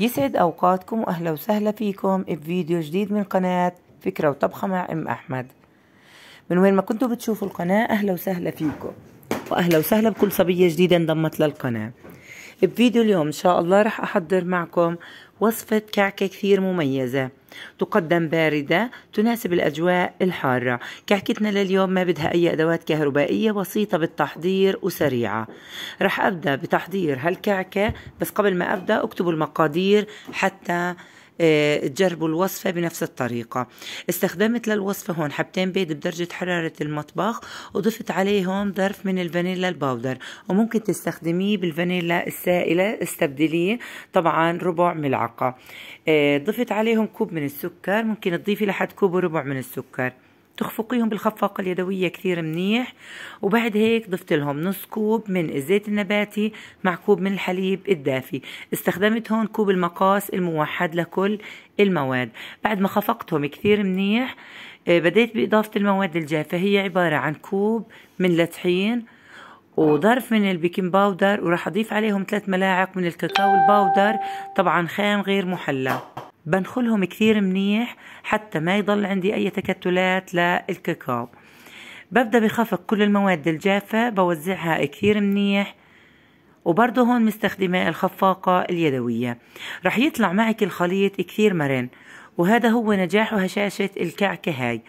يسعد أوقاتكم وأهلا وسهلا فيكم بفيديو جديد من قناة فكرة وطبخة مع أم أحمد من وين ما كنتوا بتشوفوا القناة أهلا وسهلا فيكم وأهلا وسهلا بكل صبية جديدة انضمت للقناة بفيديو اليوم إن شاء الله رح أحضر معكم وصفة كعكة كثير مميزة تقدم باردة تناسب الأجواء الحارة كعكتنا لليوم ما بدها أي أدوات كهربائية بسيطة بالتحضير وسريعة رح أبدأ بتحضير هالكعكة بس قبل ما أبدأ أكتبوا المقادير حتى آه، تجربوا الوصفة بنفس الطريقة استخدمت للوصفة هون حبتين بيض بدرجة حرارة المطبخ وضفت عليهم ظرف من الفانيلا الباودر وممكن تستخدميه بالفانيلا السائلة استبدليه طبعا ربع ملعقة آه، ضفت عليهم كوب من السكر ممكن تضيفي لحد كوب وربع من السكر تخفقيهم بالخفاقة اليدوية كثير منيح وبعد هيك ضفت لهم نص كوب من الزيت النباتي مع كوب من الحليب الدافي استخدمت هون كوب المقاس الموحد لكل المواد بعد ما خفقتهم كثير منيح آه، بديت بإضافة المواد الجافة هي عبارة عن كوب من لتحين وظرف من البيكنج باودر وراح أضيف عليهم ثلاث ملاعق من الكاكاو الباودر طبعا خام غير محلى بنخلهم كثير منيح حتى ما يضل عندي أي تكتلات للكاكاو ببدأ بخفق كل المواد الجافة بوزعها كثير منيح وبرضه هون مستخدمة الخفاقة اليدوية رح يطلع معك الخليط كثير مرن وهذا هو نجاح هشاشة الكعكة هاي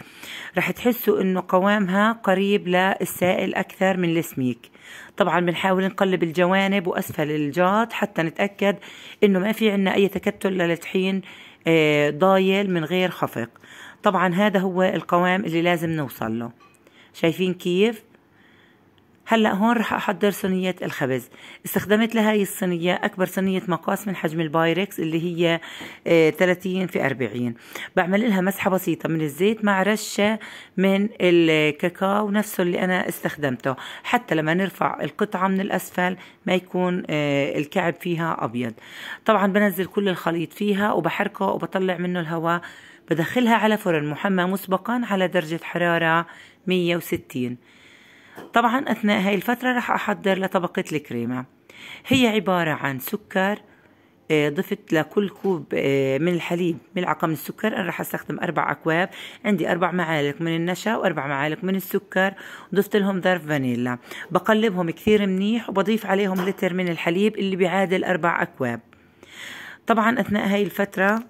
رح تحسوا انه قوامها قريب للسائل اكثر من السميك طبعا بنحاول نقلب الجوانب واسفل الجاط حتى نتأكد انه ما في عنا اي تكتل للطحين آه، ضايل من غير خفق طبعا هذا هو القوام اللي لازم نوصل له شايفين كيف هلا هون رح احضر صينيه الخبز استخدمت لهي الصينيه اكبر صينيه مقاس من حجم البايركس اللي هي 30 آه، في 40 بعمل لها مسحه بسيطه من الزيت مع رشه من الكاكاو نفسه اللي انا استخدمته حتى لما نرفع القطعه من الاسفل ما يكون آه، الكعب فيها ابيض طبعا بنزل كل الخليط فيها وبحركه وبطلع منه الهواء بدخلها على فرن محمى مسبقا على درجة حرارة 160 طبعا أثناء هاي الفترة رح أحضر لطبقة الكريمة هي عبارة عن سكر آه، ضفت لكل كوب آه، من الحليب ملعقة من السكر أنا راح أستخدم أربع أكواب عندي أربع معالق من النشا وأربع معالق من السكر ضفت لهم ظرف فانيلا بقلبهم كثير منيح وبضيف عليهم لتر من الحليب اللي بيعادل أربع أكواب طبعا أثناء هاي الفترة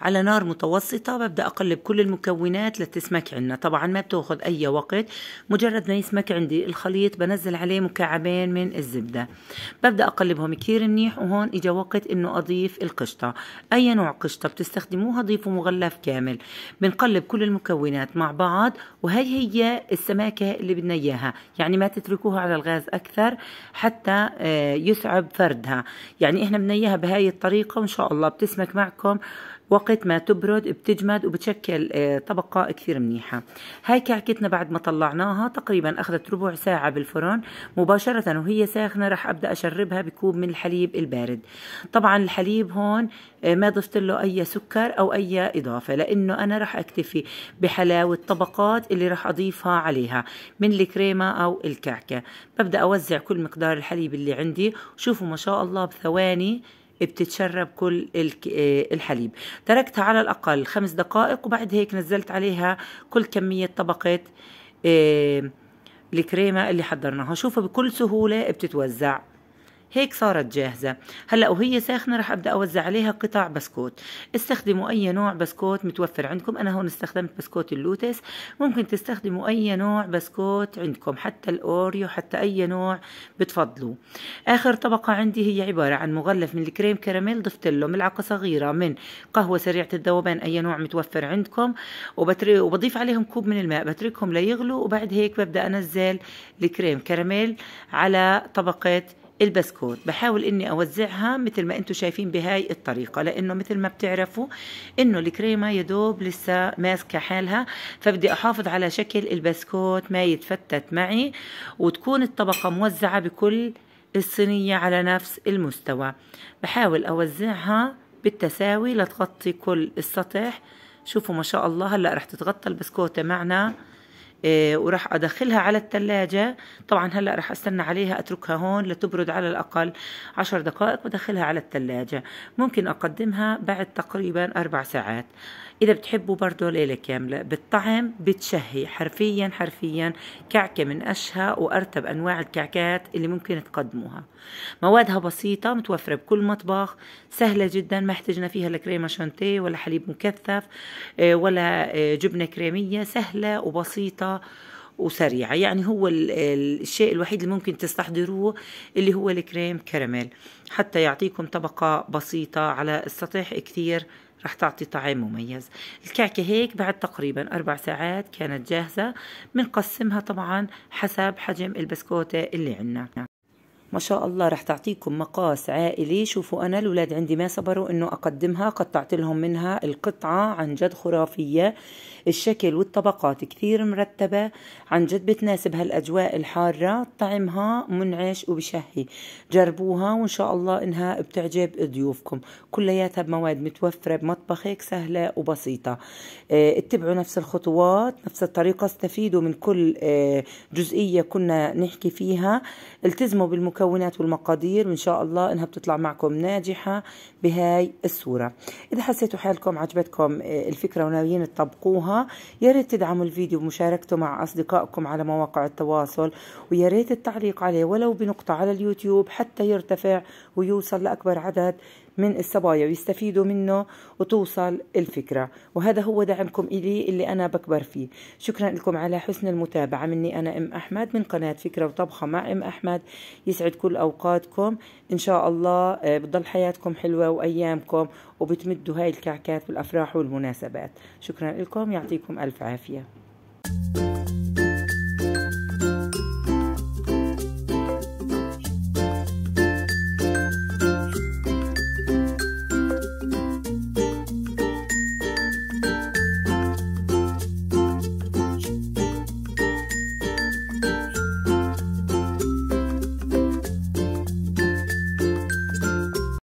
على نار متوسطة ببدأ أقلب كل المكونات لتسمك عنا طبعا ما بتأخذ أي وقت مجرد ما يسمك عندي الخليط بنزل عليه مكعبين من الزبدة ببدأ أقلبهم كتير منيح وهون إجا وقت إنه أضيف القشطة أي نوع قشطة بتستخدموها ضيفوا مغلف كامل بنقلب كل المكونات مع بعض وهي هي السماكة اللي بدنا إياها يعني ما تتركوها على الغاز أكثر حتى آه، يصعب فردها يعني إحنا بدنا إياها بهاي الطريقة وإن شاء الله بتسمك معكم وقت ما تبرد بتجمد وبتشكل آه، طبقة كثير منيحة هاي كعكتنا بعد ما طلعناها تقريبا أخذت ربع ساعة بالفرن مباشرة وهي ساخنة رح أبدأ أشربها بكوب من الحليب البارد طبعا الحليب هون آه، ما ضفت له أي سكر أو أي إضافة لأنه أنا رح أكتفي بحلاوة الطبقات اللي رح أضيفها عليها من الكريمة أو الكعكة ببدأ أوزع كل مقدار الحليب اللي عندي شوفوا ما شاء الله بثواني بتتشرب كل آه، الحليب تركتها على الأقل خمس دقائق وبعد هيك نزلت عليها كل كمية طبقة آه، الكريمة اللي حضرناها شوفوا بكل سهولة بتتوزع هيك صارت جاهزة هلأ وهي ساخنة رح أبدأ أوزع عليها قطع بسكوت استخدموا أي نوع بسكوت متوفر عندكم أنا هون استخدمت بسكوت اللوتس ممكن تستخدموا أي نوع بسكوت عندكم حتى الأوريو حتى أي نوع بتفضلوا آخر طبقة عندي هي عبارة عن مغلف من الكريم كراميل ضفت له ملعقة صغيرة من قهوة سريعة الذوبان أي نوع متوفر عندكم وبتري وبضيف عليهم كوب من الماء بتركهم ليغلوا وبعد هيك ببدأ أنزل الكريم كراميل على طبقة البسكوت بحاول اني اوزعها مثل ما انتم شايفين بهاي الطريقة لانه مثل ما بتعرفوا انه الكريمة يدوب لسه ماسكة حالها فبدي احافظ على شكل البسكوت ما يتفتت معي وتكون الطبقة موزعة بكل الصينية على نفس المستوى بحاول اوزعها بالتساوي لتغطي كل السطح شوفوا ما شاء الله هلا رح تتغطى البسكوتة معنا إيه، وراح ادخلها على التلاجة طبعا هلا راح استنى عليها اتركها هون لتبرد على الاقل عشر دقائق وادخلها على التلاجة ممكن اقدمها بعد تقريبا اربع ساعات إذا بتحبوا برضه ليلة كاملة بالطعم بتشهي حرفيا حرفيا كعكة من أشهى وأرتب أنواع الكعكات اللي ممكن تقدموها موادها بسيطة متوفرة بكل مطبخ سهلة جدا ما احتجنا فيها لكريمة كريمة شانتيه ولا حليب مكثف آه، ولا آه، جبنة كريمية سهلة وبسيطة وسريعة يعني هو الشيء الوحيد اللي ممكن تستحضروه اللي هو الكريم كراميل حتى يعطيكم طبقة بسيطة على السطح كثير رح تعطي طعم مميز الكعكة هيك بعد تقريبا أربع ساعات كانت جاهزة بنقسمها طبعا حسب حجم البسكوتة اللي عنا ما شاء الله رح تعطيكم مقاس عائلي شوفوا أنا الأولاد عندي ما صبروا أنه أقدمها قطعت لهم منها القطعة عن جد خرافية الشكل والطبقات كثير مرتبة عن جد بتناسب هالأجواء الحارة طعمها منعش وبشهي جربوها وإن شاء الله إنها بتعجب ضيوفكم كلياتها بمواد متوفرة بمطبخك سهلة وبسيطة آه، اتبعوا نفس الخطوات نفس الطريقة استفيدوا من كل آه، جزئية كنا نحكي فيها التزموا بالمكونات والمقادير وإن شاء الله إنها بتطلع معكم ناجحة بهاي الصورة إذا حسيتوا حالكم عجبتكم آه، الفكرة وناويين تطبقوها ياريت يا ريت تدعموا الفيديو بمشاركته مع أصدقائكم على مواقع التواصل ويا ريت التعليق عليه ولو بنقطة على اليوتيوب حتى يرتفع ويوصل لأكبر عدد من الصبايا ويستفيدوا منه وتوصل الفكرة وهذا هو دعمكم إلي اللي أنا بكبر فيه شكرا لكم على حسن المتابعة مني أنا أم أحمد من قناة فكرة وطبخة مع أم أحمد يسعد كل أوقاتكم إن شاء الله آه، بتضل حياتكم حلوة وأيامكم وبتمدوا هاي الكعكات بالأفراح والمناسبات شكرا لكم يعطيكم ألف عافية thank you